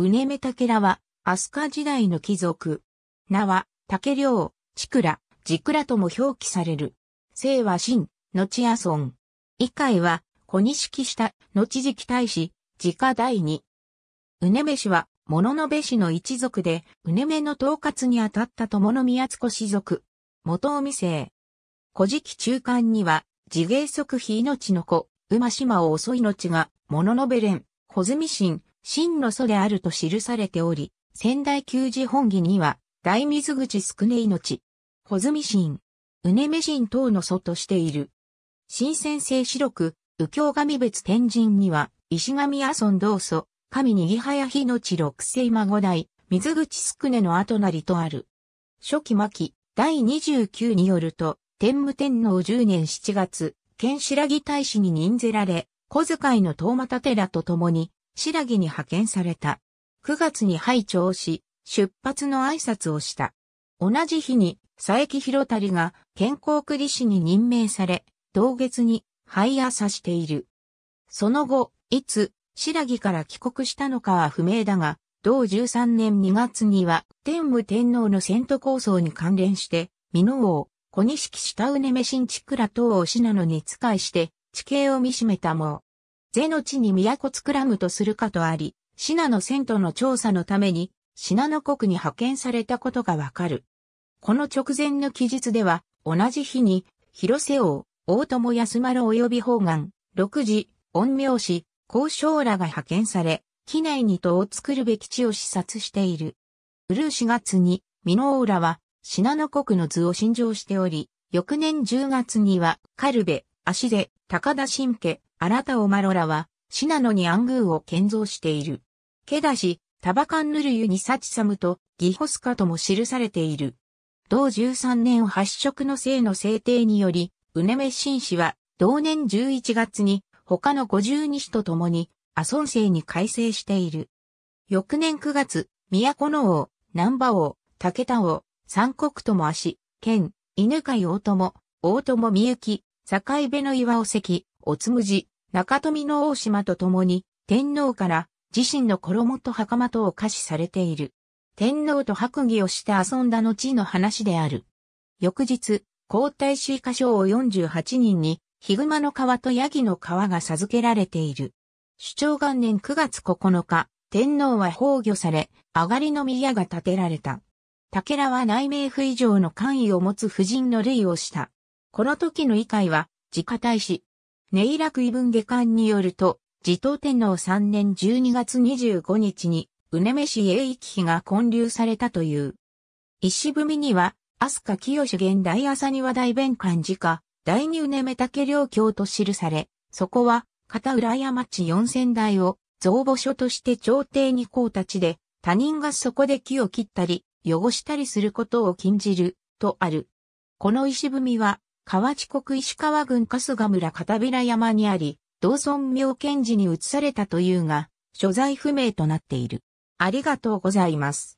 うねめたけらは、飛鳥時代の貴族。名は、竹良、ちくら、じくらとも表記される。姓は新、後阿孫。以下は、小錦下、後時期大使、自家第二。うねめ氏は、物の部氏の一族で、うねめの統括にあたった友の宮津子氏族。元尾美生。古事記中間には、自芸即非命の子、馬島を襲い命が、物のべ連、小住神、真の祖であると記されており、仙台旧寺本義には、大水口宿ね命、穂積神、うねめ神等の祖としている。新鮮性白く、右京神別天神には、石神阿村道祖、神にぎはや日の地六世孫代、水口宿ねの後なりとある。初期末期、第29によると、天武天皇10年7月、県白木大使に任ぜられ、小遣いの東又寺と共に、白木に派遣された。9月に拝聴し、出発の挨拶をした。同じ日に、佐伯広谷が健康区理士に任命され、同月に廃さしている。その後、いつ、白木から帰国したのかは不明だが、同13年2月には、天武天皇の遷都構想に関連して、美濃王、小錦下畝目新地倉等を信濃に使いして、地形を見しめたもゼの地に都つくらむとするかとあり、信濃戦都の調査のために、ナノ国に派遣されたことがわかる。この直前の記述では、同じ日に、広瀬王、大友康丸及び方眼、六時、恩苗氏、交渉らが派遣され、機内に戸を作るべき地を視察している。うる四月に、美濃浦は、ナノ国の図を信条しており、翌年10月には、カルベ、足で、高田新家、あなたをマロラは、シナノにアングーを建造している。ケダシ、タバカンヌルユにサチサムとギホスカとも記されている。同13年発色の生の制定により、ウネメシン氏は、同年11月に、他の52氏と共に、アソン生に改正している。翌年9月、都の王、南馬王、武田王、三国とも足、県、犬飼大友、大友みゆき、境辺の岩尾関、おつむじ、中富の大島と共に、天皇から自身の衣と袴とを貸しされている。天皇と白儀をして遊んだ後の話である。翌日、皇太子以下賞を48人に、ヒグマの皮とヤギの皮が授けられている。主張元年9月9日、天皇は崩御され、上がりの宮が建てられた。武田は内名府以上の官位を持つ夫人の類をした。この時の議会は、自家大使、ネイラクイ文下官によると、持統天皇3年12月25日に、うねめ市栄一妃が建立されたという。石踏みには、飛鳥清現大朝庭大弁館寺か、第二うねめ竹領教と記され、そこは、片浦山町四千台を、造母所として朝廷に公たちで、他人がそこで木を切ったり、汚したりすることを禁じる、とある。この石踏みは、河内国石川郡春日村片平山にあり、道村妙賢治に移されたというが、所在不明となっている。ありがとうございます。